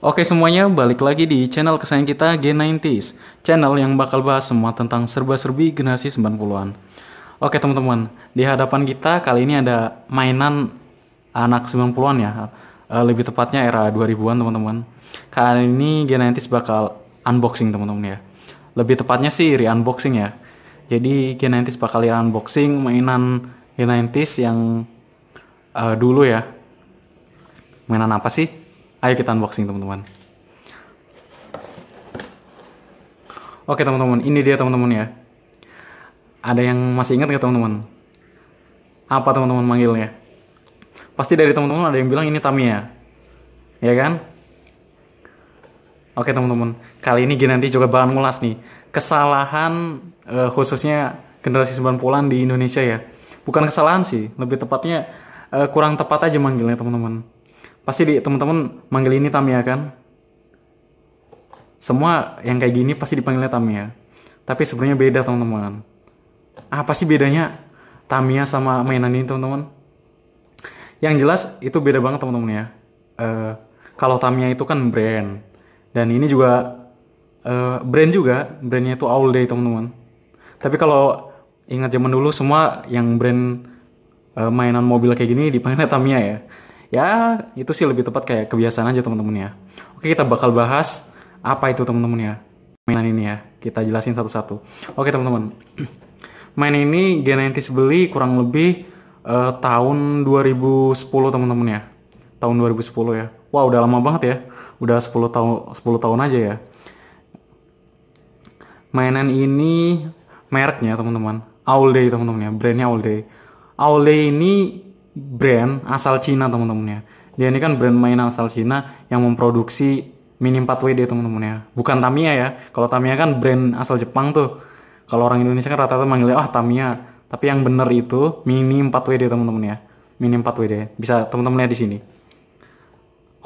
Oke semuanya, balik lagi di channel kesayangan kita G90s Channel yang bakal bahas semua tentang serba-serbi generasi 90-an Oke teman-teman, di hadapan kita kali ini ada mainan anak 90-an ya eh, Lebih tepatnya era 2000-an teman-teman Kali ini G90s bakal unboxing teman-teman ya Lebih tepatnya sih re-unboxing ya Jadi G90s bakal re-unboxing mainan G90s yang uh, dulu ya Mainan apa sih? Ayo kita unboxing teman-teman. Oke teman-teman, ini dia teman-teman ya. Ada yang masih ingat nggak teman-teman? Apa teman-teman manggilnya? Pasti dari teman-teman ada yang bilang ini Tamiya. Ya kan? Oke teman-teman, kali ini Ginanti juga bahan ngulas nih. Kesalahan uh, khususnya generasi 90-an di Indonesia ya. Bukan kesalahan sih, lebih tepatnya uh, kurang tepat aja manggilnya teman-teman pasti di teman-teman manggil ini Tamia ya, kan semua yang kayak gini pasti dipanggilnya Tamia ya. tapi sebenarnya beda teman-teman apa sih bedanya Tamia sama mainan ini teman-teman yang jelas itu beda banget teman-teman ya uh, kalau Tamia itu kan brand dan ini juga uh, brand juga brandnya itu all day teman-teman tapi kalau ingat zaman dulu semua yang brand uh, mainan mobil kayak gini dipanggilnya Tamia ya ya itu sih lebih tepat kayak kebiasaan aja teman-teman ya oke kita bakal bahas apa itu teman-teman ya mainan ini ya kita jelasin satu-satu oke teman-teman main ini genetis beli kurang lebih uh, tahun 2010 teman-teman ya tahun 2010 ya wow udah lama banget ya udah 10 tahun 10 tahun aja ya mainan ini mereknya teman-teman Aulday teman-teman ya brandnya Aulday Aulday ini brand asal Cina teman-temannya. Dia ini kan brand mainan asal Cina yang memproduksi Mini 4WD teman-teman ya. Bukan Tamiya ya. Kalau Tamiya kan brand asal Jepang tuh. Kalau orang Indonesia kan rata-rata manggilnya ah oh, Tamiya. Tapi yang bener itu Mini 4WD teman-teman ya. Mini 4WD. Bisa teman-teman lihat di sini.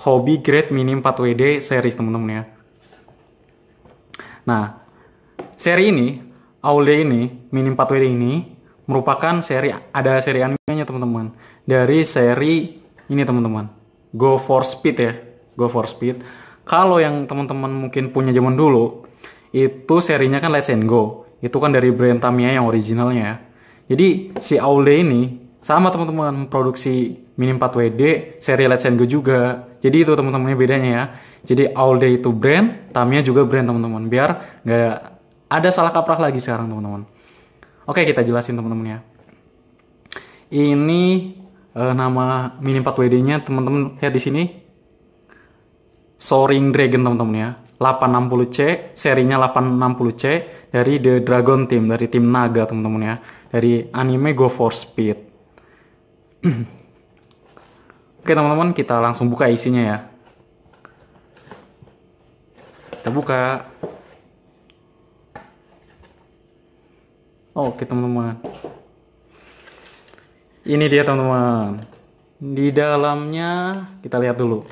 Hobby Grade Mini 4WD series teman-teman ya. Nah, seri ini, Aule ini, Mini 4WD ini merupakan seri ada seri animenya teman-teman dari seri ini teman-teman Go for Speed ya Go for Speed kalau yang teman-teman mungkin punya zaman dulu itu serinya kan Let's and Go itu kan dari brand Tamiya yang originalnya ya jadi si Aule ini sama teman-teman produksi Mini 4WD seri Let's and Go juga jadi itu teman-temannya bedanya ya jadi Aule itu brand Tamiya juga brand teman-teman biar nggak ada salah kaprah lagi sekarang teman-teman Oke, kita jelasin teman-teman ya. Ini uh, nama mini 4WD-nya teman-teman lihat di sini. Soaring Dragon teman-teman ya. 860C, serinya 860C dari The Dragon Team, dari tim Naga teman-teman ya. Dari anime Go For Speed. Oke teman-teman, kita langsung buka isinya ya. Kita buka. Oke teman-teman Ini dia teman-teman Di dalamnya Kita lihat dulu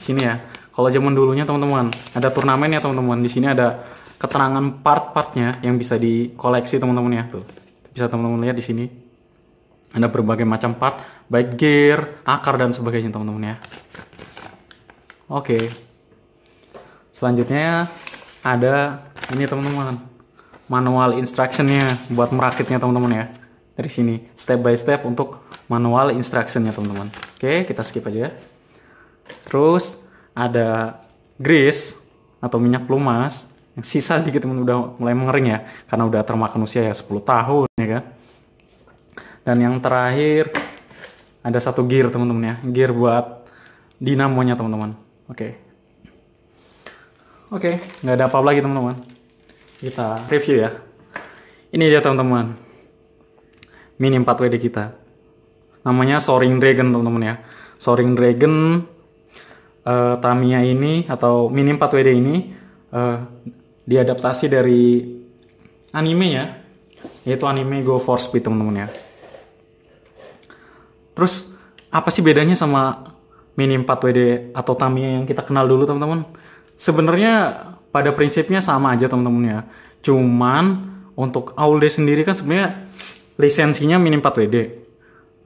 Sini ya Kalau zaman dulunya teman-teman Ada turnamen ya teman-teman Di sini ada keterangan part-partnya Yang bisa dikoleksi teman-teman ya Tuh Bisa teman-teman lihat di sini Ada berbagai macam part Baik gear, akar dan sebagainya teman-teman ya Oke Selanjutnya Ada ini teman-teman manual instructionnya buat merakitnya teman-teman ya dari sini step by step untuk manual instructionnya teman-teman oke kita skip aja ya terus ada grease atau minyak pelumas yang sisa dikit teman udah mulai mengering ya karena udah termakan usia ya 10 tahun ya kan dan yang terakhir ada satu gear teman-teman ya gear buat dinamonya teman-teman oke oke nggak ada apa, -apa lagi teman-teman kita review ya ini dia teman-teman mini 4WD kita namanya Soaring Dragon teman-teman ya Soaring Dragon uh, Tamiya ini atau mini 4WD ini uh, diadaptasi dari anime ya yaitu anime Go For Speed teman-teman ya terus apa sih bedanya sama mini 4WD atau Tamiya yang kita kenal dulu teman-teman sebenarnya pada prinsipnya sama aja teman-teman ya. Cuman untuk Aulde sendiri kan sebenarnya lisensinya minim 4WD.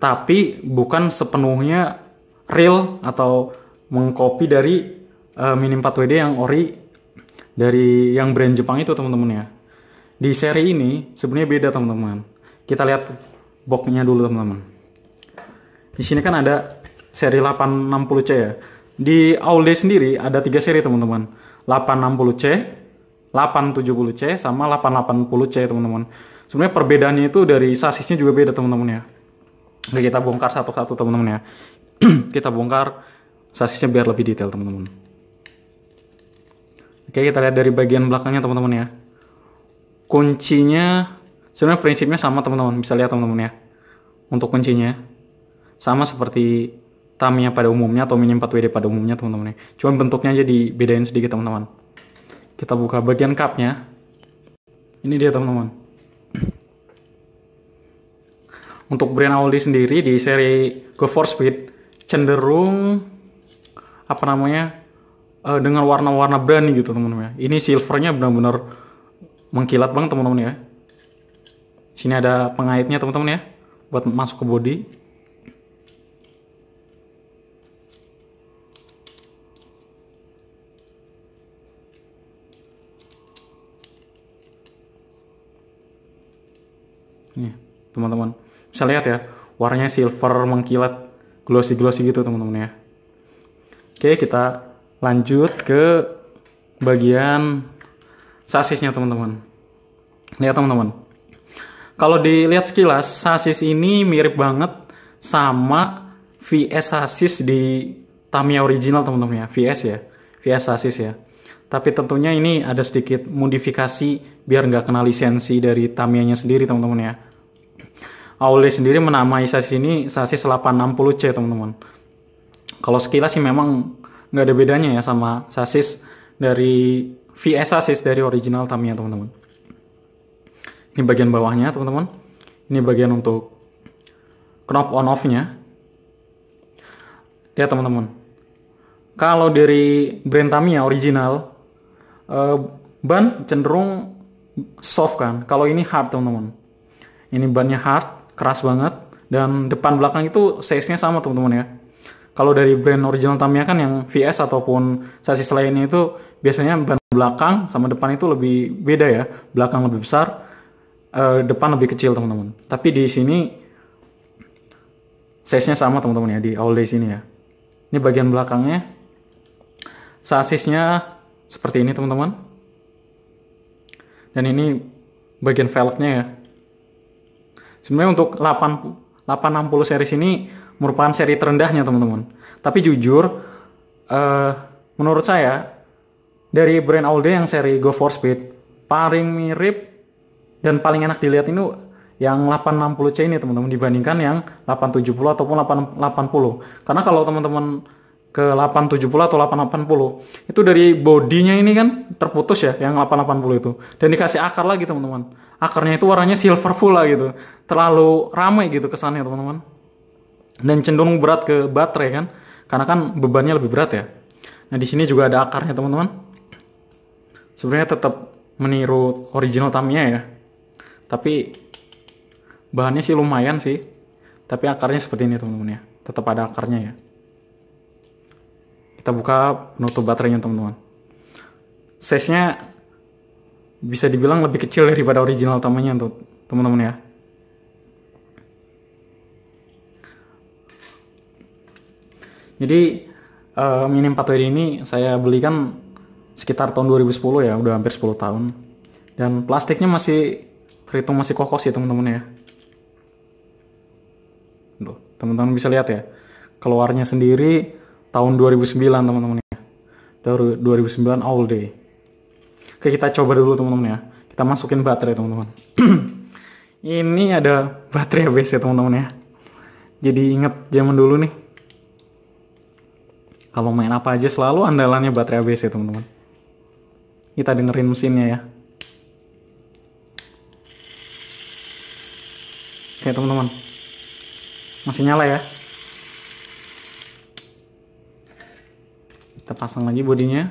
Tapi bukan sepenuhnya real atau mengcopy dari uh, minim 4WD yang ori dari yang brand Jepang itu teman-teman ya. Di seri ini sebenarnya beda teman-teman. Kita lihat boxnya dulu teman-teman. Di sini kan ada seri 860C ya. Di Aulde sendiri ada tiga seri teman-teman. 860C, 870C sama 880C teman-teman. Sebenarnya perbedaannya itu dari sasisnya juga beda teman-teman ya. Oke, kita bongkar satu-satu teman-teman ya. kita bongkar sasisnya biar lebih detail teman-teman. Oke, kita lihat dari bagian belakangnya teman-teman ya. Kuncinya sebenarnya prinsipnya sama teman-teman, bisa lihat teman-teman ya. Untuk kuncinya sama seperti tamnya pada umumnya atau mini 4WD pada umumnya teman-teman ya. Cuman bentuknya jadi bedain sedikit teman-teman. Kita buka bagian cupnya. Ini dia teman-teman. Untuk brand Audi sendiri di seri Go For Speed cenderung apa namanya uh, dengan warna-warna brand gitu teman-teman ya. Ini silvernya benar-benar mengkilat banget teman-teman ya. Sini ada pengaitnya teman-teman ya buat masuk ke body. nih teman-teman bisa lihat ya warnanya silver mengkilat glossy glossy gitu teman-teman ya oke kita lanjut ke bagian sasisnya teman-teman lihat teman-teman kalau dilihat sekilas sasis ini mirip banget sama VS sasis di Tamiya original teman-teman ya VS ya VS sasis ya tapi tentunya ini ada sedikit modifikasi biar nggak kena lisensi dari Tamiya-nya sendiri teman-teman ya Aule sendiri menamai sasis ini sasis 860C teman-teman. Kalau sekilas sih memang nggak ada bedanya ya sama sasis dari VS sasis dari original Tamiya teman-teman. Ini bagian bawahnya teman-teman. Ini bagian untuk knob on off-nya. Ya teman-teman. Kalau dari brand Tamiya original, eh, ban cenderung soft kan. Kalau ini hard teman-teman ini bannya hard, keras banget. Dan depan belakang itu size-nya sama teman-teman ya. Kalau dari brand original Tamiya kan yang VS ataupun sasis lainnya itu biasanya ban belakang sama depan itu lebih beda ya. Belakang lebih besar, eh, depan lebih kecil teman-teman. Tapi di sini size-nya sama teman-teman ya di all day sini ya. Ini bagian belakangnya. Sasisnya seperti ini teman-teman. Dan ini bagian velgnya ya. Sebenarnya untuk 80 860 series ini merupakan seri terendahnya teman-teman. Tapi jujur, uh, menurut saya dari brand Alde yang seri Go For Speed paling mirip dan paling enak dilihat ini yang 860C ini teman-teman dibandingkan yang 870 ataupun 880. Karena kalau teman-teman ke 870 atau 880 itu dari bodinya ini kan terputus ya yang 880 itu dan dikasih akar lagi teman-teman akarnya itu warnanya silver full lah gitu terlalu ramai gitu kesannya teman-teman dan cenderung berat ke baterai kan karena kan bebannya lebih berat ya nah di sini juga ada akarnya teman-teman sebenarnya tetap meniru original Tamiya ya tapi bahannya sih lumayan sih tapi akarnya seperti ini teman-teman ya tetap ada akarnya ya kita buka penutup baterainya teman-teman size nya bisa dibilang lebih kecil daripada original untuk teman-teman ya Jadi uh, eh, mini patoid ini saya belikan sekitar tahun 2010 ya, udah hampir 10 tahun. Dan plastiknya masih terhitung masih kokoh sih teman-teman ya. Tuh, teman-teman bisa lihat ya. Keluarnya sendiri tahun 2009 teman-teman ya. 2009 all day. Oke, kita coba dulu teman-teman ya. Kita masukin baterai teman-teman. ini ada baterai habis ya teman-teman ya. Jadi inget zaman dulu nih kalau main apa aja selalu andalannya baterai ABC teman-teman. Kita dengerin mesinnya ya. Oke teman-teman. Masih nyala ya. Kita pasang lagi bodinya.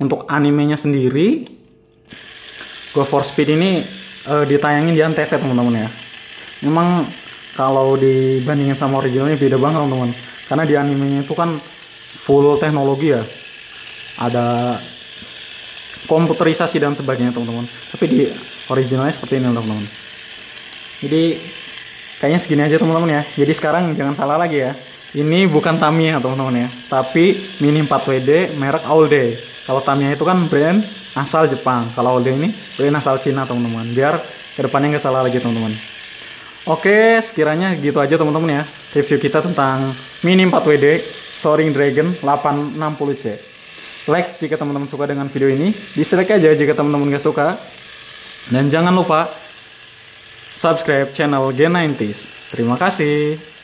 Untuk animenya sendiri Go for Speed ini uh, ditayangin di Antv teman-teman ya. Memang kalau dibandingin sama originalnya beda banget teman-teman. Karena di animenya itu kan full teknologi ya. Ada komputerisasi dan sebagainya teman-teman. Tapi di originalnya seperti ini teman-teman. Jadi kayaknya segini aja teman-teman ya. Jadi sekarang jangan salah lagi ya. Ini bukan Tamiya teman-teman ya, tapi Mini 4WD merek Aulde. Kalau Tamiya itu kan brand asal Jepang kalau Holden ini beliin asal Cina teman-teman biar kedepannya nggak salah lagi teman-teman oke sekiranya gitu aja teman-teman ya review kita tentang Mini 4WD Soaring Dragon 860C like jika teman-teman suka dengan video ini dislike aja jika teman-teman nggak suka dan jangan lupa subscribe channel G90s terima kasih